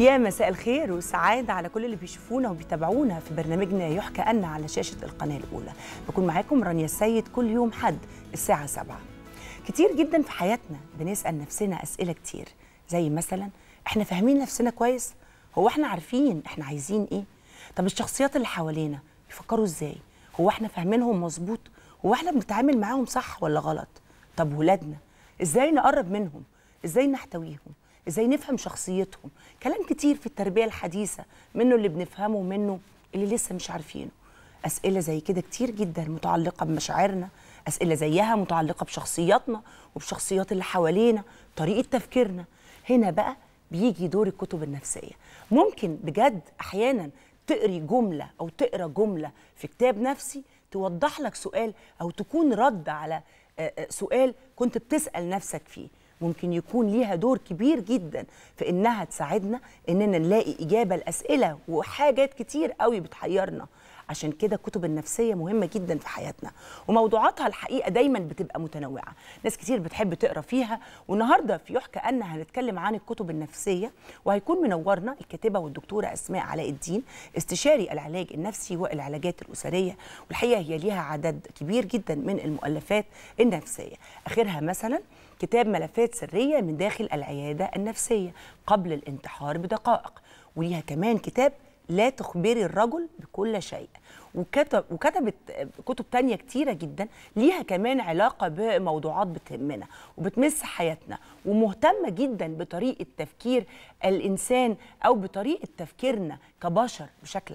يا مساء الخير وسعادة على كل اللي بيشوفونا وبيتابعونا في برنامجنا يحكى أن على شاشة القناة الأولى بكون معاكم رانيا السيد كل يوم حد الساعة سبعة كتير جدا في حياتنا بنسأل نفسنا أسئلة كتير زي مثلا احنا فاهمين نفسنا كويس هو احنا عارفين احنا عايزين ايه طب الشخصيات اللي حوالينا بيفكروا ازاي هو احنا فاهمينهم مظبوط هو احنا بنتعامل معاهم صح ولا غلط طب ولادنا ازاي نقرب منهم ازاي نحتويهم ازاي نفهم شخصيتهم كلام كتير في التربيه الحديثه منه اللي بنفهمه منه اللي لسه مش عارفينه اسئله زي كده كتير جدا متعلقه بمشاعرنا اسئله زيها متعلقه بشخصياتنا وبشخصيات اللي حوالينا طريقه تفكيرنا هنا بقى بيجي دور الكتب النفسيه ممكن بجد احيانا تقري جمله او تقرا جمله في كتاب نفسي توضح لك سؤال او تكون رد على سؤال كنت بتسال نفسك فيه ممكن يكون ليها دور كبير جدا في انها تساعدنا اننا نلاقي اجابه لاسئله وحاجات كتير قوي بتحيرنا عشان كده الكتب النفسيه مهمه جدا في حياتنا وموضوعاتها الحقيقه دايما بتبقى متنوعه ناس كتير بتحب تقرا فيها والنهارده في يحكى ان هنتكلم عن الكتب النفسيه وهيكون منورنا الكاتبه والدكتوره اسماء علاء الدين استشاري العلاج النفسي والعلاجات الاسريه والحقيقه هي ليها عدد كبير جدا من المؤلفات النفسيه اخرها مثلا كتاب ملفات سريه من داخل العياده النفسيه قبل الانتحار بدقائق وليها كمان كتاب لا تخبري الرجل بكل شيء وكتب وكتبت كتب تانية كتيرة جدا ليها كمان علاقة بموضوعات بتهمنا وبتمس حياتنا ومهتمة جدا بطريقة تفكير الإنسان أو بطريقة تفكيرنا كبشر بشكل